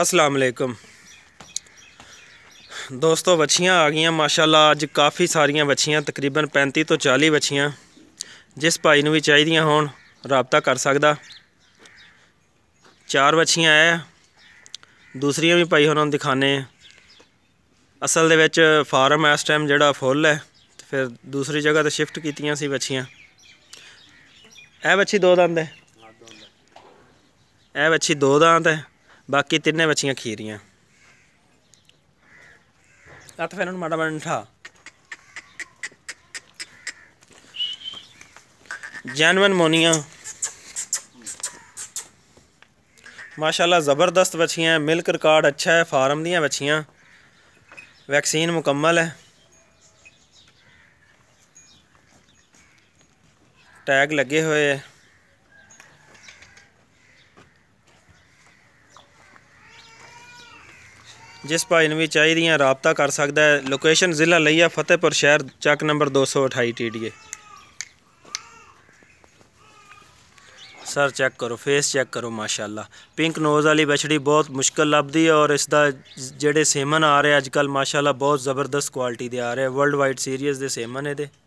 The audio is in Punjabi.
ਅਸਲਾਮ ਅਲੈਕਮ ਦੋਸਤੋ ਵੱਛੀਆਂ ਆ ਗਈਆਂ ਮਾਸ਼ਾਅੱਲਾ ਅੱਜ ਕਾਫੀ ਸਾਰੀਆਂ ਵੱਛੀਆਂ ਤਕਰੀਬਨ 35 ਤੋਂ 40 ਵੱਛੀਆਂ ਜਿਸ ਭਾਈ ਨੂੰ ਵੀ ਚਾਹੀਦੀਆਂ ਹੋਣ ਰਾਬਤਾ ਕਰ ਸਕਦਾ ਚਾਰ ਵੱਛੀਆਂ ਆਇਆ ਦੂਸਰੀਆਂ ਵੀ ਭਾਈ ਉਹਨਾਂ ਨੂੰ ਦਿਖਾਣੇ ਅਸਲ ਦੇ ਵਿੱਚ ਫਾਰਮ ਇਸ ਟਾਈਮ ਜਿਹੜਾ ਫੁੱਲ ਹੈ ਤੇ ਫਿਰ ਦੂਸਰੀ ਜਗ੍ਹਾ ਤੇ ਸ਼ਿਫਟ ਕੀਤੀਆਂ ਸੀ ਵੱਛੀਆਂ ਇਹ ਵੱਛੀ ਦੋ ਦੰਦ ਹੈ ਇਹ ਵੱਛੀ ਦੋ ਦੰਦ ਹੈ बाकी तिने ਬੱਚੀਆਂ खीरिया ਹੱਥ ਫੇਰਨ ਮਾੜਾ ਮਾੜਾ ਠਾ जैनवन मोनिया माशाल्लाह ज़बरदस्त बछिया मिल्क रिकॉर्ड अच्छा है फार्म दिया बछिया वैक्सीन मुकम्मल है टैग लगे हुए हैं ਜਿਸ ਭਾਈ ਨੂੰ ਵੀ ਚਾਹੀਦੀਆਂ ਰਾਬਤਾ ਕਰ ਸਕਦਾ ਹੈ ਲੋਕੇਸ਼ਨ ਜ਼ਿਲ੍ਹਾ ਲਈਆ ਫਤਿਹਪੁਰ ਸ਼ਹਿਰ ਚੱਕ ਨੰਬਰ 228 ਟੀਡੀਏ ਸਰ ਚੈੱਕ ਕਰੋ ਫੇਸ ਚੈੱਕ ਕਰੋ ਮਾਸ਼ਾਅੱਲਾ ਪਿੰਕ ਨੋਜ਼ ਵਾਲੀ ਬਛੜੀ ਬਹੁਤ ਮੁਸ਼ਕਲ ਲੱਭਦੀ ਹੈ ਔਰ ਇਸ ਦਾ ਜਿਹੜੇ ਸੇਮਨ ਆ ਰਹੇ ਅੱਜਕੱਲ ਮਾਸ਼ਾਅੱਲਾ ਬਹੁਤ ਜ਼ਬਰਦਸਤ ਕੁਆਲਿਟੀ ਦੇ ਆ ਰਹੇ ਵਰਲਡ ਵਾਈਡ ਸੀਰੀਜ਼ ਦੇ ਸੇਮਨ ਇਹਦੇ